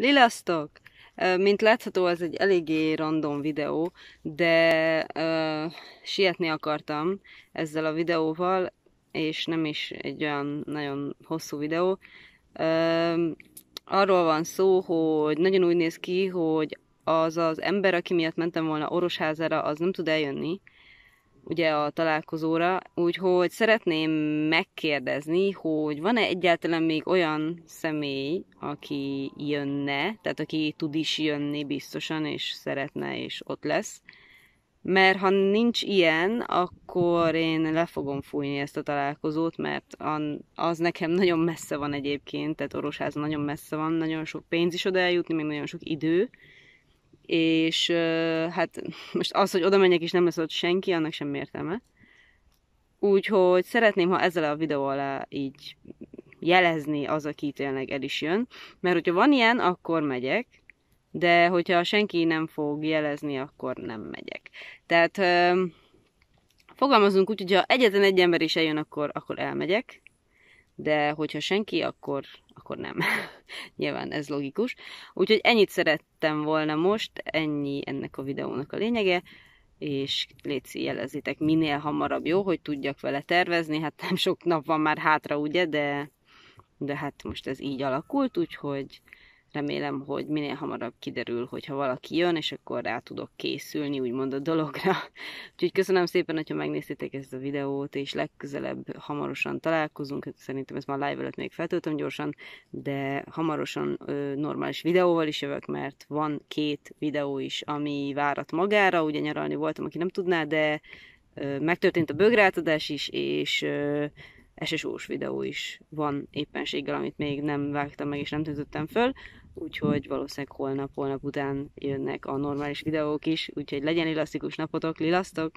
Lilasztok! Mint látható, ez egy eléggé random videó, de uh, sietni akartam ezzel a videóval, és nem is egy olyan nagyon hosszú videó. Uh, arról van szó, hogy nagyon úgy néz ki, hogy az az ember, aki miatt mentem volna orosházára, az nem tud eljönni, ugye a találkozóra, úgyhogy szeretném megkérdezni, hogy van-e egyáltalán még olyan személy, aki jönne, tehát aki tud is jönni biztosan, és szeretne, és ott lesz. Mert ha nincs ilyen, akkor én le fogom fújni ezt a találkozót, mert az nekem nagyon messze van egyébként, tehát Orosház nagyon messze van, nagyon sok pénz is oda eljutni, még nagyon sok idő, és hát most az, hogy oda menjek és nem lesz ott senki, annak sem értelme. Úgyhogy szeretném, ha ezzel a videó alá így jelezni az, aki tényleg el is jön, mert hogyha van ilyen, akkor megyek, de hogyha senki nem fog jelezni, akkor nem megyek. Tehát fogalmazunk úgy, hogy ha egyetlen egy ember is eljön, akkor, akkor elmegyek, de hogyha senki, akkor, akkor nem. Nyilván ez logikus. Úgyhogy ennyit szerettem volna most, ennyi ennek a videónak a lényege, és léci jelezitek minél hamarabb, jó, hogy tudjak vele tervezni, hát nem sok nap van már hátra, ugye, de, de hát most ez így alakult, úgyhogy remélem, hogy minél hamarabb kiderül, hogyha valaki jön, és akkor rá tudok készülni, úgymond a dologra. Úgyhogy köszönöm szépen, hogyha megnéztétek ezt a videót, és legközelebb hamarosan találkozunk, szerintem ezt már live előtt még feltöltöm gyorsan, de hamarosan ö, normális videóval is jövök, mert van két videó is, ami várat magára, ugye nyaralni voltam, aki nem tudná, de ö, megtörtént a bögrátadás is, és ö, SSO-s videó is van éppenséggel, amit még nem vágtam meg és nem töltöttem föl, úgyhogy valószínűleg holnap, holnap után jönnek a normális videók is, úgyhogy legyen ilasztikus napotok, lilasztok!